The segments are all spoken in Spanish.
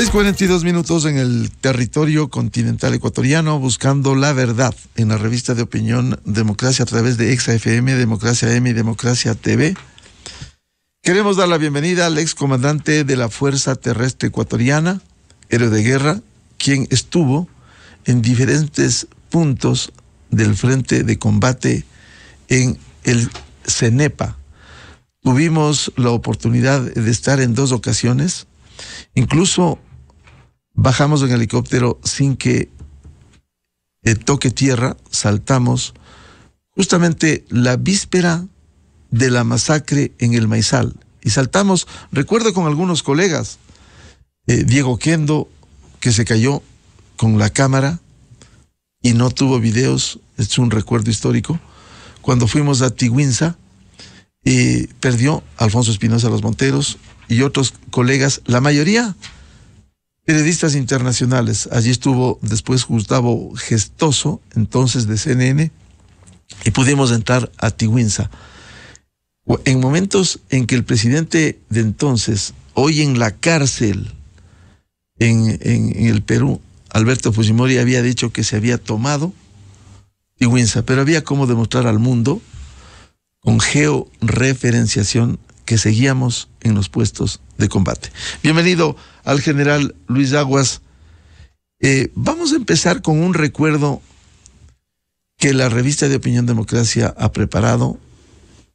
6.42 minutos en el territorio continental ecuatoriano buscando la verdad en la revista de opinión Democracia a través de FM Democracia M y Democracia TV. Queremos dar la bienvenida al ex comandante de la Fuerza Terrestre Ecuatoriana, héroe de guerra, quien estuvo en diferentes puntos del frente de combate en el CENEPA. Tuvimos la oportunidad de estar en dos ocasiones Incluso bajamos en helicóptero sin que eh, toque tierra, saltamos justamente la víspera de la masacre en el Maizal. Y saltamos, recuerdo con algunos colegas, eh, Diego Kendo, que se cayó con la cámara y no tuvo videos, es un recuerdo histórico, cuando fuimos a Tigüinza, y eh, perdió Alfonso Espinosa Los Monteros y otros colegas, la mayoría periodistas internacionales. Allí estuvo después Gustavo Gestoso, entonces de CNN, y pudimos entrar a Tigüinza. En momentos en que el presidente de entonces, hoy en la cárcel en, el Perú, Alberto Fujimori había dicho que se había tomado Tigüinza, pero había como demostrar al mundo con georreferenciación que seguíamos en los puestos de combate. Bienvenido al general Luis Aguas. Eh, vamos a empezar con un recuerdo que la revista de Opinión Democracia ha preparado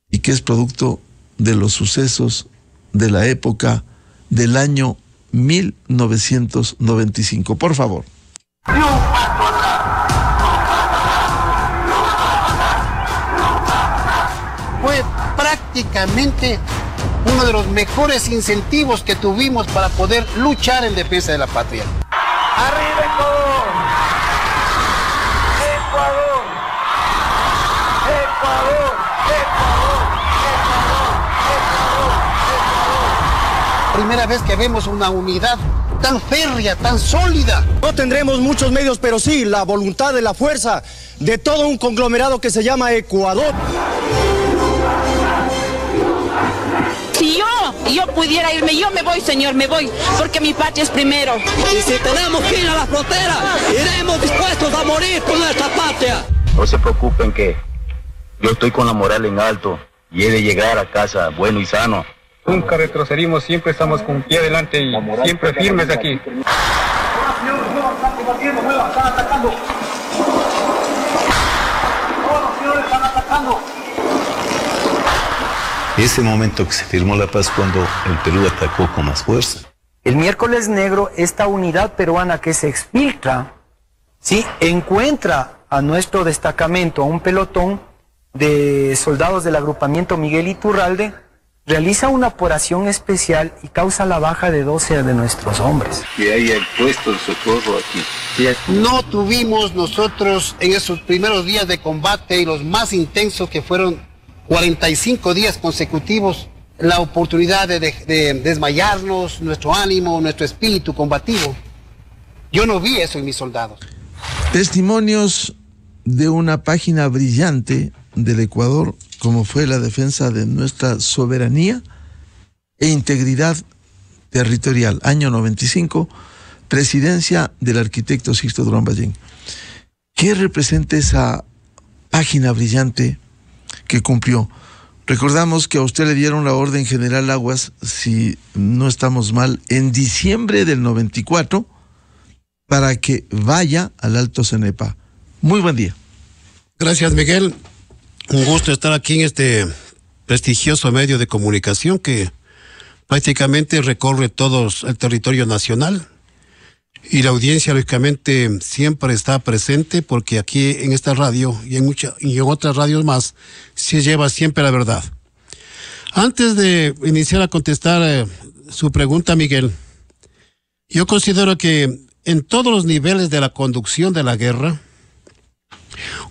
y que es producto de los sucesos de la época del año 1995. Por favor. Fue prácticamente uno de los mejores incentivos que tuvimos para poder luchar en defensa de la patria. ¡Arriba Ecuador! ¡Ecuador! ¡Ecuador! ¡Ecuador! ¡Ecuador! ¡Ecuador! Primera vez que vemos una unidad tan férrea, tan sólida. No tendremos muchos medios, pero sí la voluntad de la fuerza de todo un conglomerado que se llama Ecuador. Si yo pudiera irme, yo me voy, Señor, me voy, porque mi patria es primero. Y si tenemos que a la frontera, iremos dispuestos a morir por nuestra patria. No se preocupen que yo estoy con la moral en alto y he de llegar a casa bueno y sano. Nunca retrocedimos, siempre estamos con pie adelante y siempre firmes aquí. ese momento que se firmó la paz cuando el Perú atacó con más fuerza. El miércoles negro, esta unidad peruana que se exfiltra, si encuentra a nuestro destacamento, a un pelotón de soldados del agrupamiento Miguel Iturralde, realiza una operación especial y causa la baja de 12 de nuestros hombres. Que el puesto de socorro aquí. No tuvimos nosotros en esos primeros días de combate y los más intensos que fueron 45 días consecutivos la oportunidad de, desmayarnos, nuestro ánimo, nuestro espíritu combativo. Yo no vi eso en mis soldados. Testimonios de una página brillante del Ecuador, como fue la defensa de nuestra soberanía e integridad territorial, año 95, presidencia del arquitecto Sixto Durán Ballén. ¿Qué representa esa página brillante? que cumplió. Recordamos que a usted le dieron la orden general Aguas, si no estamos mal, en diciembre del 94 para que vaya al Alto Cenepa. Muy buen día. Gracias, Miguel. Un gusto estar aquí en este prestigioso medio de comunicación que prácticamente recorre todo el territorio nacional. Y la audiencia, lógicamente, siempre está presente porque aquí en esta radio y en, muchas y en otras radios más se lleva siempre la verdad. Antes de iniciar a contestar eh, su pregunta, Miguel, yo considero que en todos los niveles de la conducción de la guerra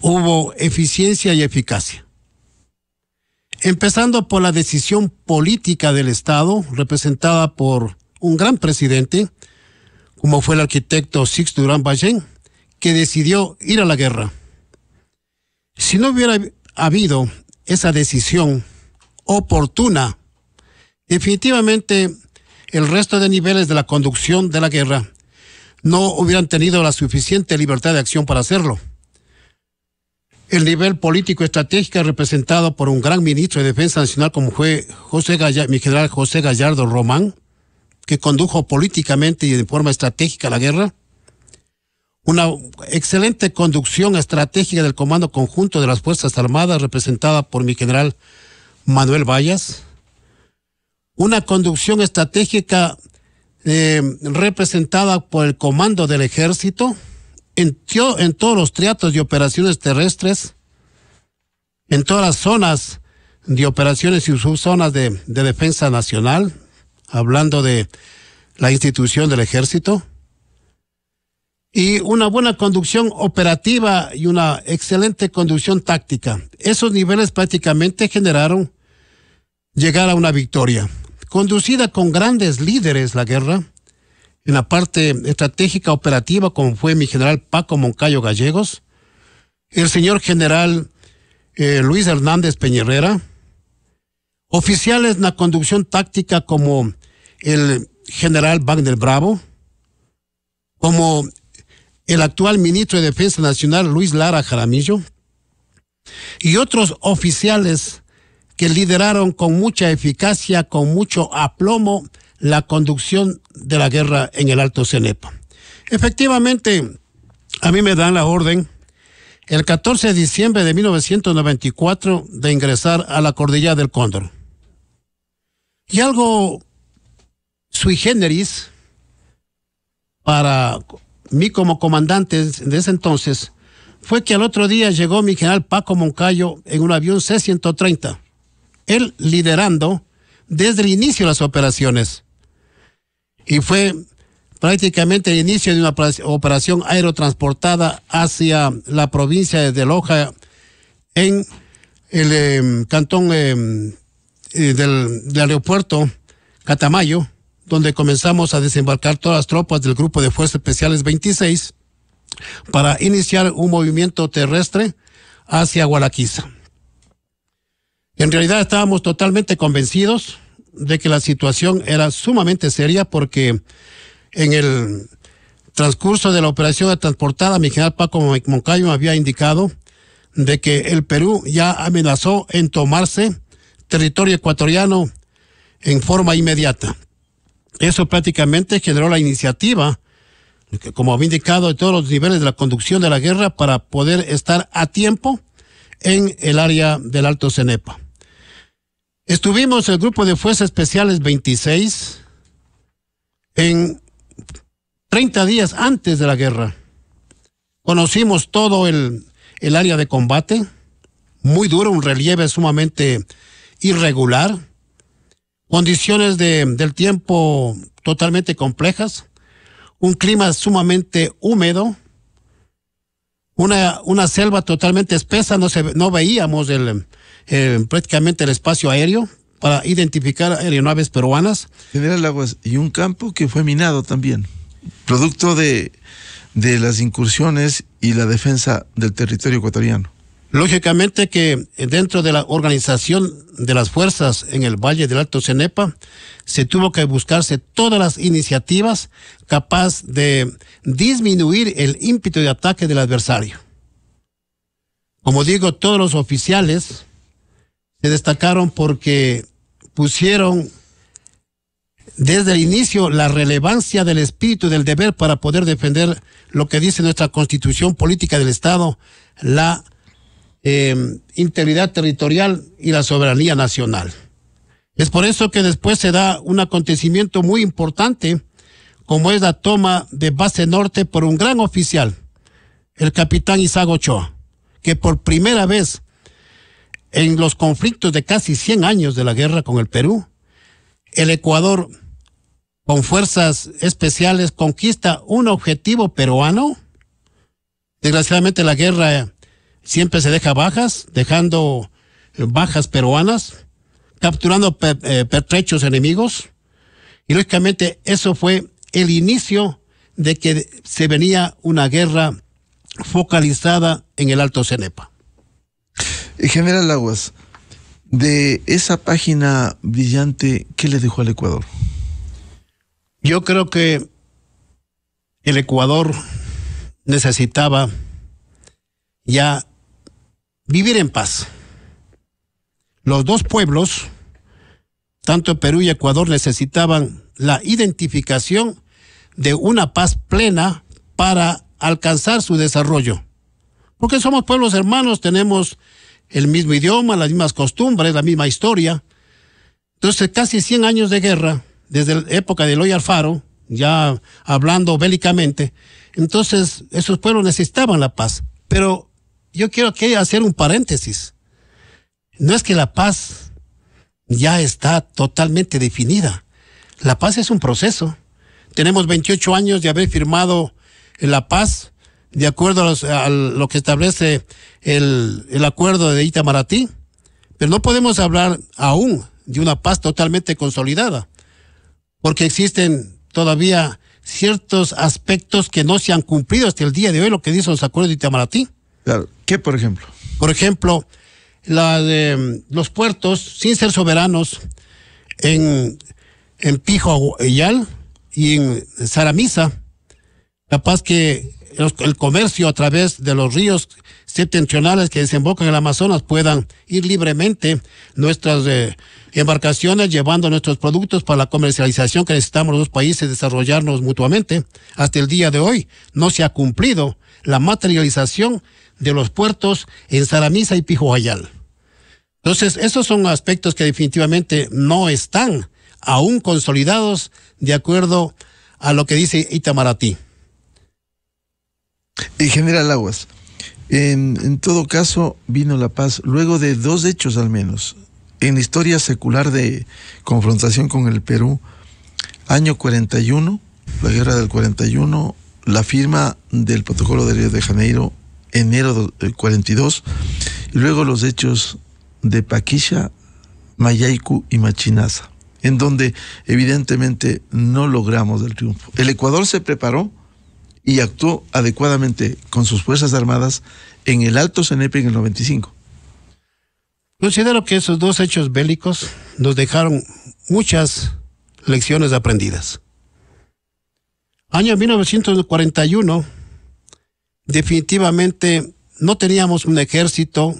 hubo eficiencia y eficacia. Empezando por la decisión política del Estado, representada por un gran presidente, como fue el arquitecto Six Durán Ballén, que decidió ir a la guerra. Si no hubiera habido esa decisión oportuna, definitivamente el resto de niveles de la conducción de la guerra no hubieran tenido la suficiente libertad de acción para hacerlo. El nivel político estratégico representado por un gran ministro de Defensa Nacional como fue José mi general José Gallardo Román, que condujo políticamente y de forma estratégica la guerra, una excelente conducción estratégica del Comando Conjunto de las Fuerzas Armadas representada por mi general Manuel Vallas, una conducción estratégica eh, representada por el Comando del Ejército en, todos los triatos de operaciones terrestres, en todas las zonas de operaciones y subzonas zonas de defensa nacional, hablando de la institución del ejército. Y una buena conducción operativa y una excelente conducción táctica. Esos niveles prácticamente generaron llegar a una victoria. Conducida con grandes líderes la guerra, en la parte estratégica operativa, como fue mi general Paco Moncayo Gallegos, el señor general eh, Luis Hernández Peñerrera, Oficiales en la conducción táctica como el general Wagner Bravo, como el actual ministro de Defensa Nacional Luis Lara Jaramillo, y otros oficiales que lideraron con mucha eficacia, con mucho aplomo, la conducción de la guerra en el Alto Cenepa. Efectivamente, a mí me dan la orden el 14 de diciembre de 1994 de ingresar a la Cordillera del Cóndor. Y algo sui generis para mí como comandante de ese entonces fue que al otro día llegó mi general Paco Moncayo en un avión C-130, él liderando desde el inicio de las operaciones. Y fue prácticamente el inicio de una operación aerotransportada hacia la provincia de Loja en el em, cantón em, eh, del, aeropuerto Catamayo, donde comenzamos a desembarcar todas las tropas del Grupo de Fuerzas Especiales 26 para iniciar un movimiento terrestre hacia guaraquiza En realidad estábamos totalmente convencidos de que la situación era sumamente seria porque en el transcurso de la operación de transportada, mi general Paco Moncayo había indicado de que el Perú ya amenazó en tomarse territorio ecuatoriano en forma inmediata. Eso prácticamente generó la iniciativa, como había indicado, de todos los niveles de la conducción de la guerra para poder estar a tiempo en el área del Alto Cenepa. Estuvimos el grupo de fuerzas especiales 26 en 30 días antes de la guerra. Conocimos todo el, el área de combate, muy duro, un relieve sumamente irregular, condiciones del tiempo totalmente complejas, un clima sumamente húmedo, una, una selva totalmente espesa, no, se, no veíamos el, prácticamente el espacio aéreo para identificar aeronaves peruanas. General Aguas y un campo que fue minado también, producto de, de las incursiones y la defensa del territorio ecuatoriano. Lógicamente que dentro de la organización de las fuerzas en el Valle del Alto Cenepa, se tuvo que buscarse todas las iniciativas capaces de disminuir el ímpetu de ataque del adversario. Como digo, todos los oficiales se destacaron porque pusieron desde el inicio la relevancia del espíritu del deber para poder defender lo que dice nuestra constitución política del Estado, la Em, integridad territorial y la soberanía nacional. Es por eso que después se da un acontecimiento muy importante, como es la toma de Base Norte por un gran oficial, el capitán Isago Ochoa, que por primera vez en los conflictos de casi 100 años de la guerra con el Perú, el Ecuador, con fuerzas especiales, conquista un objetivo peruano. Desgraciadamente la guerra siempre se deja bajas, dejando eh, bajas peruanas, capturando eh, pertrechos enemigos. Y lógicamente eso fue el inicio de que se venía una guerra focalizada en el Alto Cenepa. Eh, General Aguas, de esa página brillante, ¿qué le dejó al Ecuador? Yo creo que el Ecuador necesitaba ya vivir en paz. Los dos pueblos, tanto Perú y Ecuador, necesitaban la identificación de una paz plena para alcanzar su desarrollo. Porque somos pueblos hermanos, tenemos el mismo idioma, las mismas costumbres, la misma historia. Entonces, casi 100 años de guerra, desde la época de Eloy Alfaro, ya hablando bélicamente, entonces esos pueblos necesitaban la paz. Pero yo quiero aquí hacer un paréntesis. No es que la paz ya está totalmente definida. La paz es un proceso. Tenemos 28 años de haber firmado la paz de acuerdo a, lo que establece el, el acuerdo de Itamaratí, pero no podemos hablar aún de una paz totalmente consolidada, porque existen todavía ciertos aspectos que no se han cumplido hasta el día de hoy, lo que dicen los acuerdos de Itamaraty. ¿Qué, por ejemplo? Por ejemplo, la de mm, los puertos, sin ser soberanos, en, en Pijo y en Saramisa, capaz que el comercio a través de los ríos septentrionales que desembocan en el Amazonas puedan ir libremente nuestras eh, embarcaciones llevando nuestros productos para la comercialización que necesitamos los dos países desarrollarnos mutuamente. Hasta el día de hoy no se ha cumplido la materialización de los puertos en Saramisa y Pijoayal. Entonces, esos son aspectos que definitivamente no están aún consolidados de acuerdo a lo que dice Itamaraty. en eh, General Aguas, en, todo caso vino la paz luego de dos hechos al menos. En historia secular de confrontación con el Perú, año 41, la guerra del 41, la firma del protocolo de Río de Janeiro enero del eh, 42, y luego los hechos de Paquisha, Mayaycu, y Machinaza, en donde evidentemente no logramos el triunfo. El Ecuador se preparó y actuó adecuadamente con sus Fuerzas Armadas en el Alto Cenepi en el 95. Considero que esos dos hechos bélicos nos dejaron muchas lecciones aprendidas. Año 1941 definitivamente no teníamos un ejército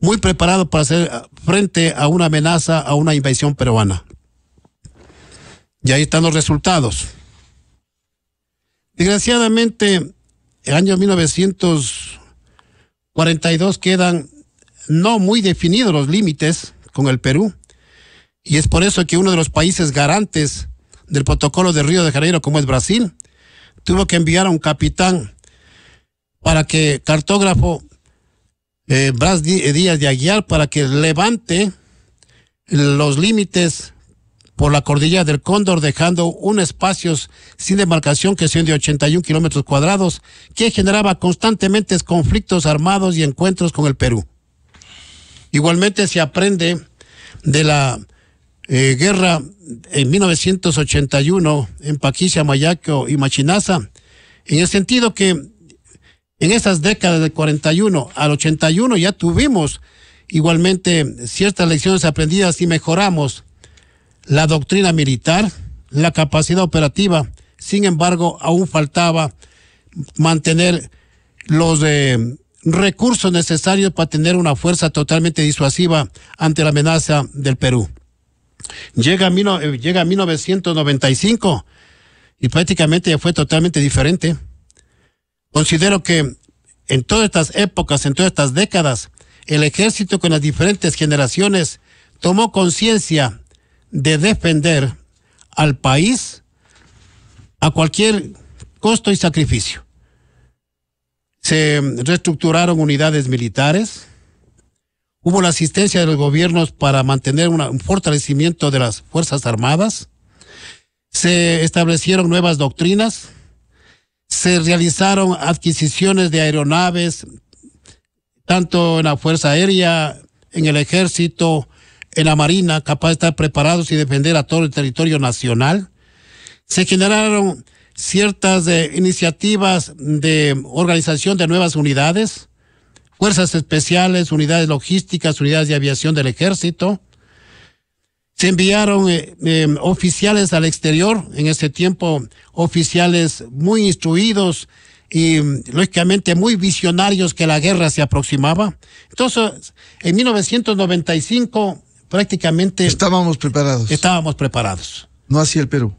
muy preparado para hacer frente a una amenaza, a una invasión peruana. Y ahí están los resultados. Desgraciadamente, el año 1942 quedan no muy definidos los límites con el Perú. Y es por eso que uno de los países garantes del protocolo de Río de Janeiro, como es Brasil, tuvo que enviar a un capitán para que cartógrafo eh, eh, Díaz de Aguiar para que levante los límites por la cordillera del Cóndor, dejando un espacio sin demarcación que son de 81 kilómetros cuadrados, que generaba constantemente conflictos armados y encuentros con el Perú. Igualmente se aprende de la eh, guerra en 1981 en Paquicia, Mayaco y Machinaza, en el sentido que en esas décadas del 41 al 81 ya tuvimos igualmente ciertas lecciones aprendidas y mejoramos la doctrina militar, la capacidad operativa, sin embargo aún faltaba mantener los eh, recursos necesarios para tener una fuerza totalmente disuasiva ante la amenaza del Perú. Llega a, 1995 eh, y prácticamente ya fue totalmente diferente. Considero que en todas estas épocas, en todas estas décadas, el ejército con las diferentes generaciones tomó conciencia de defender al país a cualquier costo y sacrificio. Se reestructuraron unidades militares, hubo la asistencia de los gobiernos para mantener un fortalecimiento de las Fuerzas Armadas, se establecieron nuevas doctrinas, se realizaron adquisiciones de aeronaves, tanto en la Fuerza Aérea, en el Ejército, en la Marina, capaz de estar preparados y defender a todo el territorio nacional. Se generaron ciertas eh, iniciativas de organización de nuevas unidades, fuerzas especiales, unidades logísticas, unidades de aviación del ejército. Se enviaron eh, em, oficiales al exterior, en ese tiempo oficiales muy instruidos y em, lógicamente muy visionarios que la guerra se aproximaba. Entonces, en 1995 prácticamente... Estábamos preparados. Estábamos preparados. No hacía el Perú.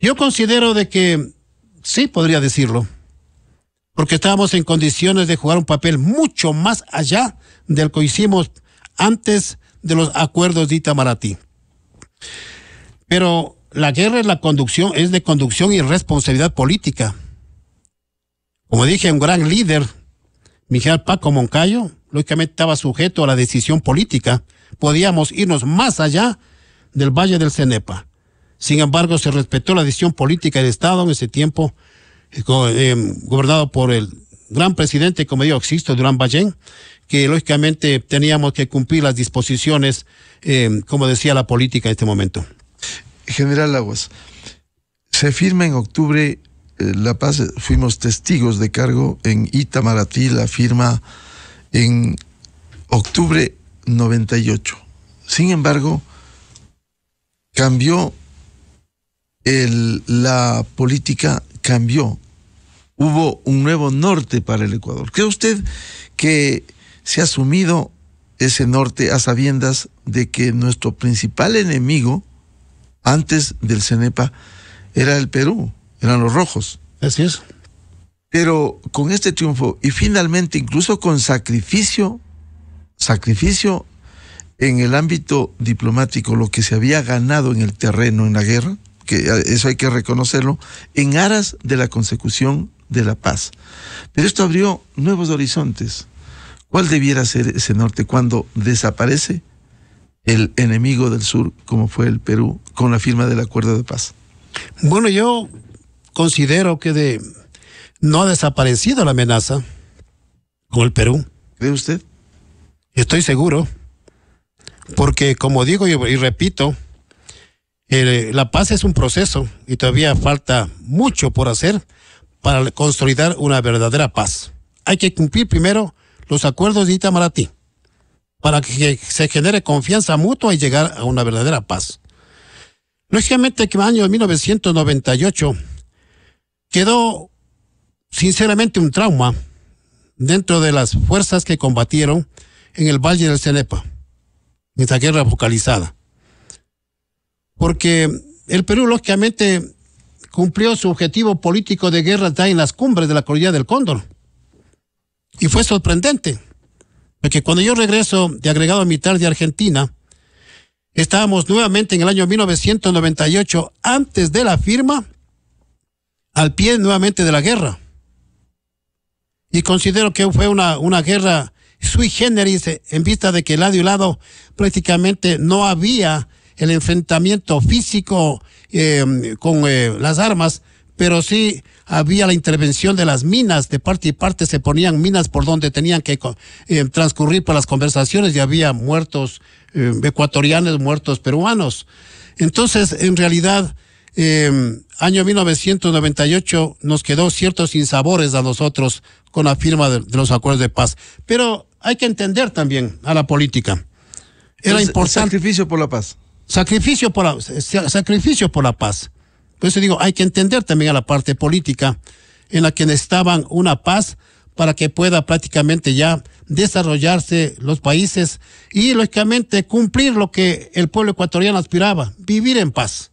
Yo considero de que sí, podría decirlo porque estábamos en condiciones de jugar un papel mucho más allá del que hicimos antes de los acuerdos de Itamaraty. Pero la guerra es, la conducción, es de conducción y responsabilidad política. Como dije, un gran líder, Miguel Paco Moncayo, lógicamente estaba sujeto a la decisión política. Podíamos irnos más allá del Valle del Cenepa. Sin embargo, se respetó la decisión política del Estado en ese tiempo eh, gobernado por el gran presidente, como digo, Existo Durán Ballén, que lógicamente teníamos que cumplir las disposiciones, eh, como decía la política en este momento. General Aguas, se firma en octubre eh, la paz, fuimos testigos de cargo en Itamaratí la firma en octubre 98. Sin embargo, cambió la política cambió. Hubo un nuevo norte para el Ecuador. ¿Cree usted que se ha asumido ese norte a sabiendas de que nuestro principal enemigo antes del CENEPA era el Perú, eran los rojos? Así es. Pero con este triunfo y finalmente incluso con sacrificio, sacrificio en el ámbito diplomático, lo que se había ganado en el terreno, en la guerra, que eso hay que reconocerlo, en aras de la consecución de la paz. Pero esto abrió nuevos horizontes. ¿Cuál debiera ser ese norte cuando desaparece el enemigo del sur, como fue el Perú, con la firma del acuerdo de paz? Bueno, yo considero que de, no ha desaparecido la amenaza con el Perú. ¿Cree usted? Estoy seguro. Porque, como digo y repito, eh, la paz es un proceso y todavía falta mucho por hacer para consolidar una verdadera paz. Hay que cumplir primero los acuerdos de Itamaraty para que se genere confianza mutua y llegar a una verdadera paz. Lógicamente que en el año 1998 quedó sinceramente un trauma dentro de las fuerzas que combatieron en el Valle del Cenepa, en esa guerra vocalizada porque el Perú lógicamente cumplió su objetivo político de guerra ya en las cumbres de la Corrida del Cóndor. Y fue sorprendente, porque cuando yo regreso de agregado militar de Argentina, estábamos nuevamente en el año 1998, antes de la firma, al pie nuevamente de la guerra. Y considero que fue una, una guerra sui generis en vista de que lado y lado prácticamente no había el enfrentamiento físico eh, con eh, las armas, pero sí había la intervención de las minas, de parte y parte se ponían minas por donde tenían que eh, transcurrir para las conversaciones y había muertos ecuatorianos, muertos peruanos. Entonces, en realidad, em, año 1998 nos quedó ciertos sinsabores a nosotros con la firma de, de los acuerdos de paz. Pero hay que entender también a la política. Era importante. El sacrificio por la paz. Sacrificio por la, sacrificio por la paz. Por eso digo, hay que entender también a la parte política en la que necesitaban una paz para que pueda prácticamente ya desarrollarse los países y lógicamente cumplir lo que el pueblo ecuatoriano aspiraba, vivir en paz.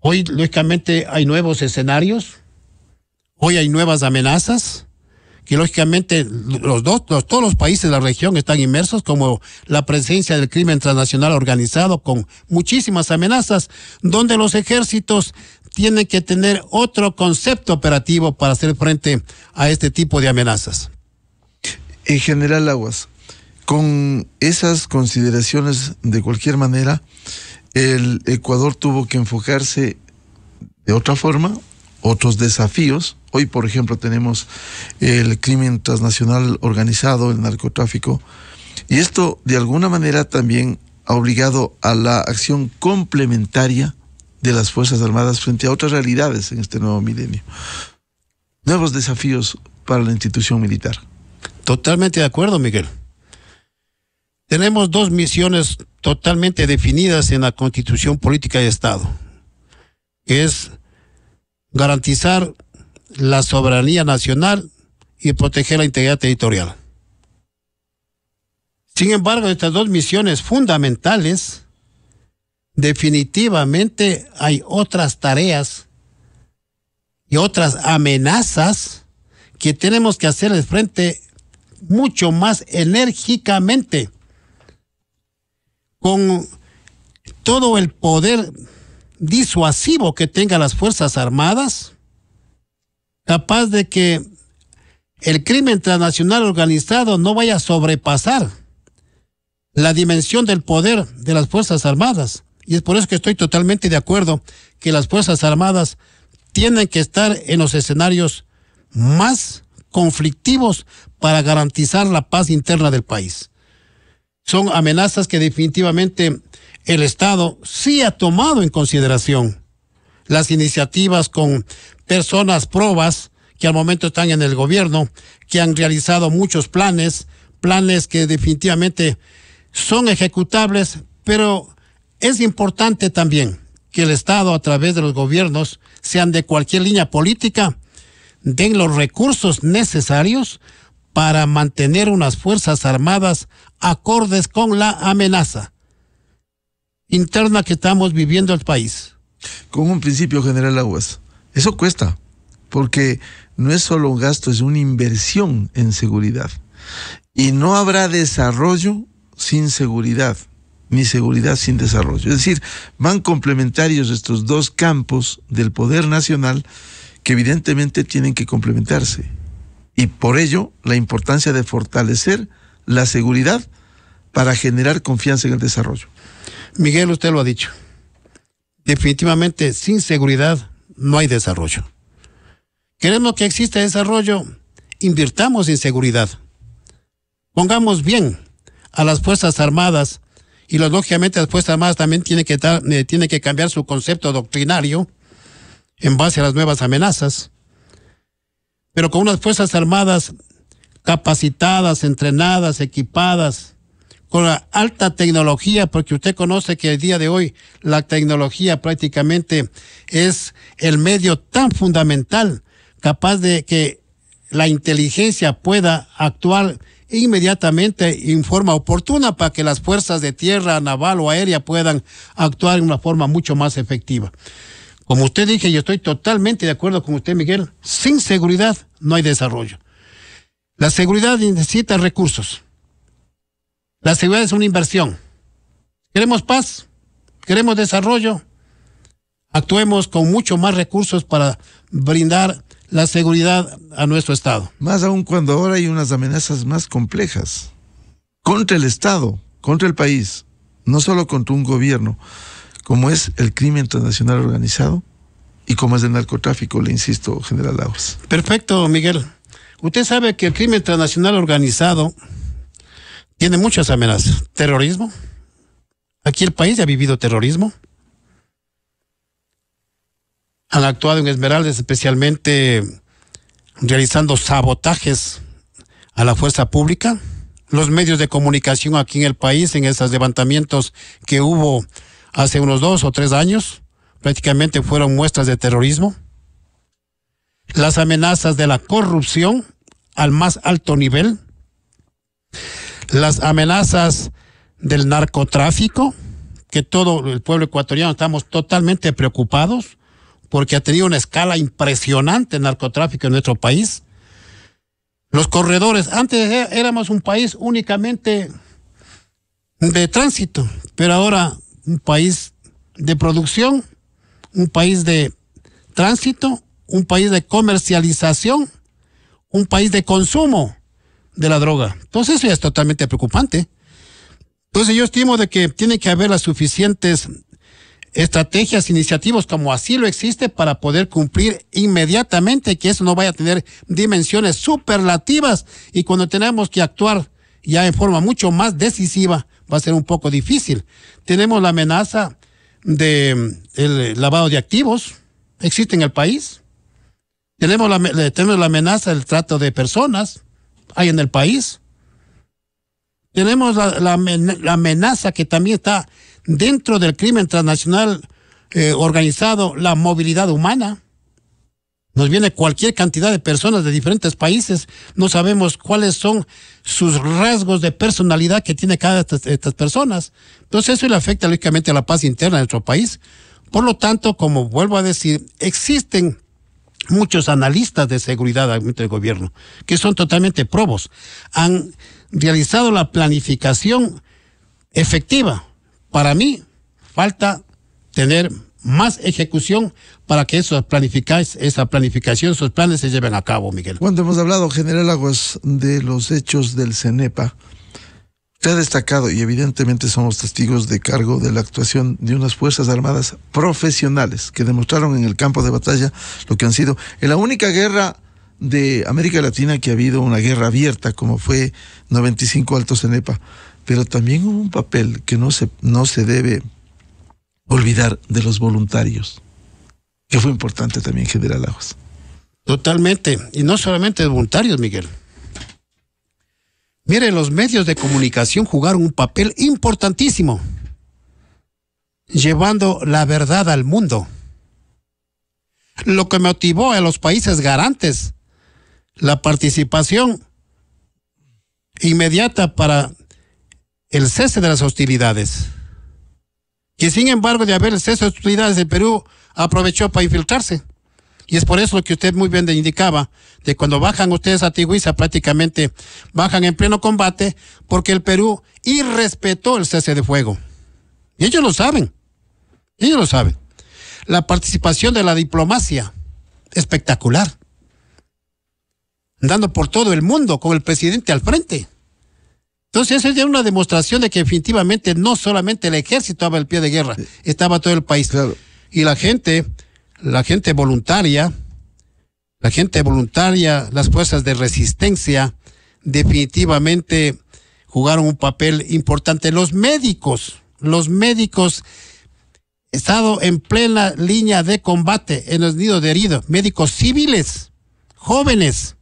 Hoy lógicamente hay nuevos escenarios, hoy hay nuevas amenazas, que lógicamente los dos, todos los países de la región están inmersos, como la presencia del crimen transnacional organizado con muchísimas amenazas, donde los ejércitos tienen que tener otro concepto operativo para hacer frente a este tipo de amenazas. En general, Aguas, con esas consideraciones de cualquier manera, el Ecuador tuvo que enfocarse de otra forma otros desafíos. Hoy, por ejemplo, tenemos el crimen transnacional organizado, el narcotráfico, y esto de alguna manera también ha obligado a la acción complementaria de las Fuerzas Armadas frente a otras realidades en este nuevo milenio. Nuevos desafíos para la institución militar. Totalmente de acuerdo, Miguel. Tenemos dos misiones totalmente definidas en la Constitución Política de Estado. Es garantizar la soberanía nacional y proteger la integridad territorial. Sin embargo, estas dos misiones fundamentales, definitivamente hay otras tareas y otras amenazas que tenemos que de frente mucho más enérgicamente, con todo el poder disuasivo que tenga las Fuerzas Armadas, capaz de que el crimen transnacional organizado no vaya a sobrepasar la dimensión del poder de las Fuerzas Armadas. Y es por eso que estoy totalmente de acuerdo que las Fuerzas Armadas tienen que estar en los escenarios más conflictivos para garantizar la paz interna del país. Son amenazas que definitivamente el Estado sí ha tomado en consideración las iniciativas con personas probas que al momento están en el gobierno, que han realizado muchos planes, planes que definitivamente son ejecutables, pero es importante también que el Estado a través de los gobiernos, sean de cualquier línea política, den los recursos necesarios para mantener unas Fuerzas Armadas acordes con la amenaza interna que estamos viviendo el país. Con un principio general, Aguas. Eso cuesta, porque no es solo un gasto, es una inversión en seguridad. Y no habrá desarrollo sin seguridad, ni seguridad sin desarrollo. Es decir, van complementarios estos dos campos del poder nacional que evidentemente tienen que complementarse. Y por ello, la importancia de fortalecer la seguridad para generar confianza en el desarrollo. Miguel, usted lo ha dicho. Definitivamente, sin seguridad no hay desarrollo. Queremos que exista desarrollo, invirtamos en seguridad. Pongamos bien a las Fuerzas Armadas y lógicamente las Fuerzas Armadas también tiene que, eh, tienen que cambiar su concepto doctrinario en base a las nuevas amenazas. Pero con unas Fuerzas Armadas capacitadas, entrenadas, equipadas, con la alta tecnología, porque usted conoce que el día de hoy la tecnología prácticamente es el medio tan fundamental capaz de que la inteligencia pueda actuar inmediatamente en forma oportuna para que las fuerzas de tierra, naval o aérea puedan actuar en una forma mucho más efectiva. Como usted dije, yo estoy totalmente de acuerdo con usted, Miguel, sin seguridad no hay desarrollo. La seguridad necesita recursos. La seguridad es una inversión. Queremos paz, queremos desarrollo. Actuemos con mucho más recursos para brindar la seguridad a nuestro Estado. Más aún cuando ahora hay unas amenazas más complejas contra el Estado, contra el país, no solo contra un gobierno, como es el crimen transnacional organizado y como es el narcotráfico, le insisto, general Lagos. Perfecto, Miguel. Usted sabe que el crimen transnacional organizado tiene muchas amenazas. Terrorismo. Aquí el país ya ha vivido terrorismo. Han actuado en Esmeraldas especialmente realizando sabotajes a la fuerza pública. Los medios de comunicación aquí en el país, en esos levantamientos que hubo hace unos dos o tres años, prácticamente fueron muestras de terrorismo. Las amenazas de la corrupción al más alto nivel las amenazas del narcotráfico, que todo el pueblo ecuatoriano estamos totalmente preocupados porque ha tenido una escala impresionante el narcotráfico en nuestro país. Los corredores, antes éramos un país únicamente de tránsito, pero ahora un país de producción, un país de tránsito, un país de comercialización, un país de consumo de la droga. Entonces eso ya es totalmente preocupante. Entonces yo estimo de que tiene que haber las suficientes estrategias, iniciativas como así lo existe para poder cumplir inmediatamente que eso no vaya a tener dimensiones superlativas y cuando tenemos que actuar ya en forma mucho más decisiva va a ser un poco difícil. Tenemos la amenaza de el lavado de activos, existe en el país. Tenemos la, tenemos la amenaza del trato de personas hay en el país. Tenemos la, amenaza que también está dentro del crimen transnacional eh, organizado, la movilidad humana. Nos viene cualquier cantidad de personas de diferentes países. No sabemos cuáles son sus rasgos de personalidad que tiene cada de estas personas. Entonces eso le afecta lógicamente a la paz interna de nuestro país. Por lo tanto, como vuelvo a decir, existen muchos analistas de seguridad del gobierno, que son totalmente probos, han realizado la planificación efectiva. Para mí, falta tener más ejecución para que esos esa planificación, esos planes se lleven a cabo, Miguel. Cuando hemos hablado, general Aguas, de los hechos del CENEPA, se ha destacado, y evidentemente somos testigos de cargo de la actuación de unas Fuerzas Armadas profesionales que demostraron en el campo de batalla lo que han sido. En la única guerra de América Latina que ha habido una guerra abierta, como fue 95 Altos en EPA, pero también hubo un papel que no se, no se debe olvidar de los voluntarios, que fue importante también, General Aguas. Totalmente, y no solamente de voluntarios, Miguel. Miren, los medios de comunicación jugaron un papel importantísimo, llevando la verdad al mundo. Lo que motivó a los países garantes la participación inmediata para el cese de las hostilidades. Que sin embargo de haber el cese de hostilidades, el Perú aprovechó para infiltrarse. Y es por eso que usted muy bien indicaba, de cuando bajan ustedes a Tigüiza, prácticamente bajan en pleno combate, porque el Perú irrespetó el cese de fuego. Y ellos lo saben, ellos lo saben. La participación de la diplomacia, espectacular. Andando por todo el mundo con el presidente al frente. Entonces, eso es una demostración de que definitivamente no solamente el ejército estaba el pie de guerra, estaba todo el país. Y la gente, la gente voluntaria, la gente voluntaria, las fuerzas de resistencia, definitivamente jugaron un papel importante. Los médicos, los médicos, estado en plena línea de combate en los nidos de heridos, médicos civiles, jóvenes,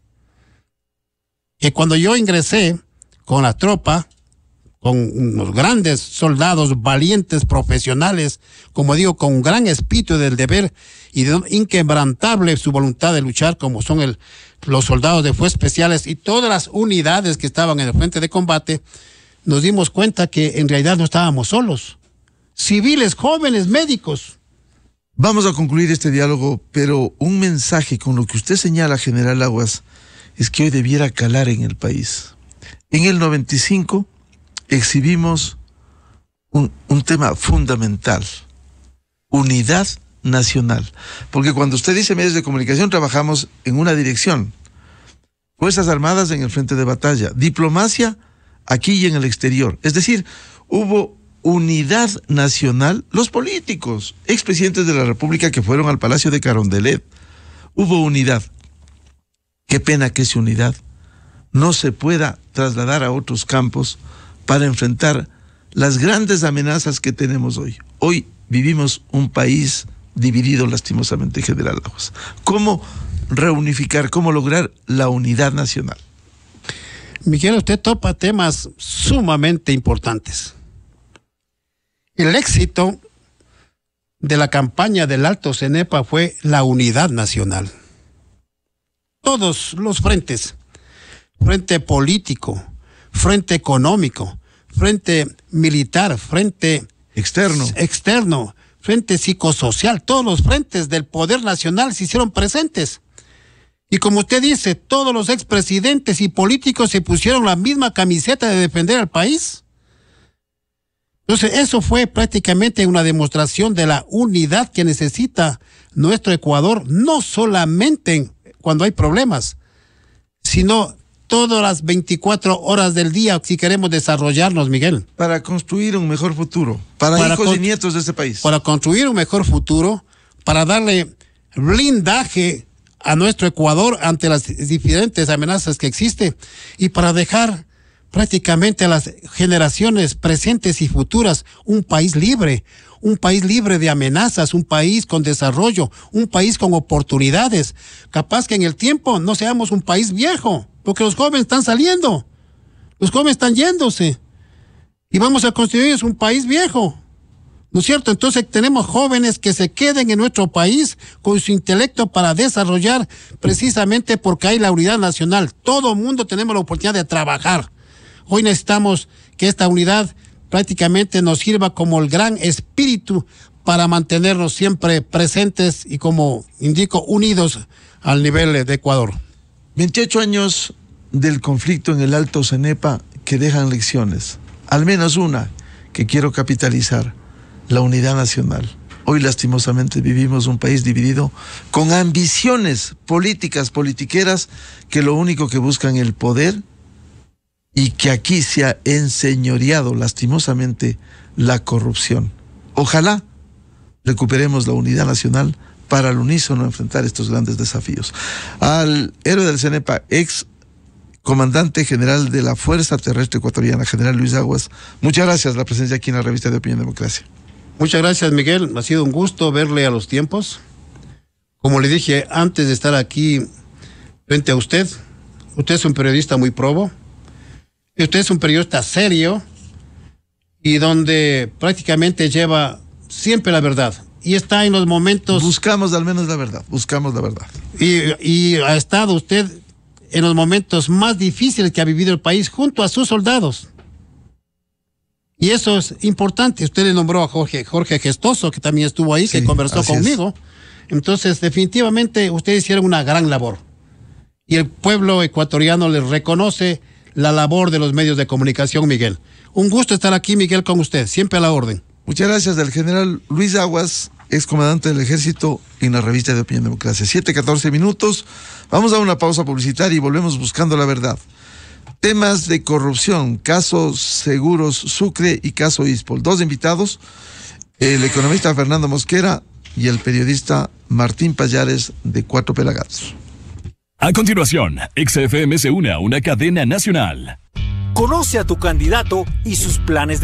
que cuando yo ingresé con la tropa, con unos grandes soldados, valientes, profesionales, como digo, con un gran espíritu del deber y de inquebrantable su voluntad de luchar, como son los soldados de Fuerza Especiales y todas las unidades que estaban en el frente de combate, nos dimos cuenta que en realidad no estábamos solos. Civiles, jóvenes, médicos. Vamos a concluir este diálogo, pero un mensaje con lo que usted señala, General Aguas, es que hoy debiera calar en el país. En el 95 exhibimos un, tema fundamental, unidad nacional. Porque cuando usted dice medios de comunicación, trabajamos en una dirección. Fuerzas Armadas en el frente de batalla, diplomacia aquí y en el exterior. Es decir, hubo unidad nacional, los políticos, expresidentes de la República que fueron al Palacio de Carondelet, hubo unidad. Qué pena que esa unidad no se pueda trasladar a otros campos para enfrentar las grandes amenazas que tenemos hoy. Hoy vivimos un país dividido lastimosamente, General Lagos. ¿Cómo reunificar, cómo lograr la unidad nacional? Miguel, usted topa temas sumamente importantes. El éxito de la campaña del Alto Cenepa fue la unidad nacional. Todos los frentes, frente político, frente económico, frente militar, frente externo, externo frente psicosocial, todos los frentes del poder nacional se hicieron presentes. Y como usted dice, todos los expresidentes y políticos se pusieron la misma camiseta de defender al país. Entonces, eso fue prácticamente una demostración de la unidad que necesita nuestro Ecuador, no solamente cuando hay problemas, sino todas las 24 horas del día si queremos desarrollarnos, Miguel. Para construir un mejor futuro, para, hijos y nietos de este país. Para construir un mejor futuro, para darle blindaje a nuestro Ecuador ante las diferentes amenazas que existen y para dejar prácticamente a las generaciones presentes y futuras un país libre, un país libre de amenazas, un país con desarrollo, un país con oportunidades. Capaz que en el tiempo no seamos un país viejo, porque los jóvenes están saliendo, los jóvenes están yéndose y vamos a construir un país viejo. ¿No es cierto? Entonces tenemos jóvenes que se queden en nuestro país con su intelecto para desarrollar precisamente porque hay la unidad nacional. Todo mundo tenemos la oportunidad de trabajar. Hoy necesitamos que esta unidad prácticamente nos sirva como el gran espíritu para mantenernos siempre presentes y, como indico, unidos al nivel de Ecuador. 28 años del conflicto en el Alto Cenepa que dejan lecciones, al menos una que quiero capitalizar, la unidad nacional. Hoy lastimosamente vivimos un país dividido con ambiciones políticas, politiqueras, que lo único que buscan el poder y que aquí se ha enseñoreado lastimosamente la corrupción. Ojalá recuperemos la unidad nacional para al unísono enfrentar estos grandes desafíos. Al héroe del CENEPA, ex comandante general de la Fuerza Terrestre Ecuatoriana, general Luis Aguas, muchas gracias la presencia aquí en la revista de Opinión Democracia. Muchas gracias, Miguel. Ha sido un gusto verle a los tiempos. Como le dije antes de estar aquí frente a usted, usted es un periodista muy probo. Usted es un periodista serio y donde prácticamente lleva siempre la verdad. Y está en los momentos... Buscamos al menos la verdad, buscamos la verdad. Y, ha estado usted en los momentos más difíciles que ha vivido el país junto a sus soldados. Y eso es importante. Usted le nombró a Jorge, Jorge Gestoso, que también estuvo ahí, que conversó conmigo. Entonces, definitivamente, ustedes hicieron una gran labor. Y el pueblo ecuatoriano les reconoce la labor de los medios de comunicación, Miguel. Un gusto estar aquí, Miguel, con usted, siempre a la orden. Muchas gracias del general Luis Aguas, excomandante del ejército en la revista de Opinión Democracia. Siete, catorce minutos. Vamos a una pausa publicitaria y volvemos buscando la verdad. Temas de corrupción, casos seguros Sucre y caso ISPOL. Dos invitados, el economista Fernando Mosquera y el periodista Martín Payares de Cuatro Pelagatos. A continuación, XFM se une a una cadena nacional. Conoce a tu candidato y sus planes de